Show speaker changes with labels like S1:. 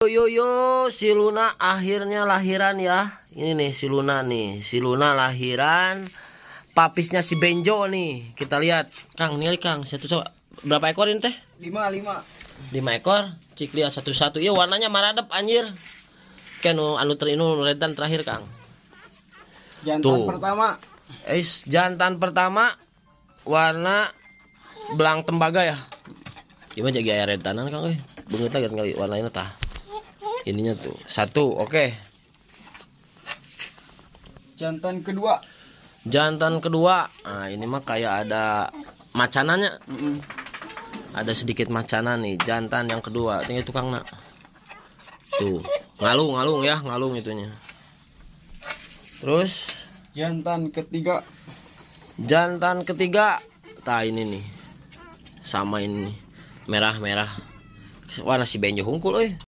S1: Yo yo yo, si Luna akhirnya lahiran ya. Ini nih si Luna nih, si Luna lahiran. Papisnya si Benjo nih. Kita lihat. Kang, nih Kang, satu coba. Berapa ekor ini teh? 5 5. 5 ekor. Cik lihat satu-satu. Iya warnanya maradep anjir. nu anu terinu redan terakhir Kang. Jantan Tuh. pertama. Eh, jantan pertama warna belang tembaga ya. Gimana jadi air redanan Kang? Eh, bengetnya gitu warnanya tah ininya tuh satu oke okay. jantan kedua jantan kedua nah ini mah kayak ada macananya mm -mm. ada sedikit macana nih jantan yang kedua tinggal tukang nak tuh ngalung ngalung ya ngalung itunya terus jantan ketiga jantan ketiga tah ini nih sama ini merah merah warna si benjo hungkul eh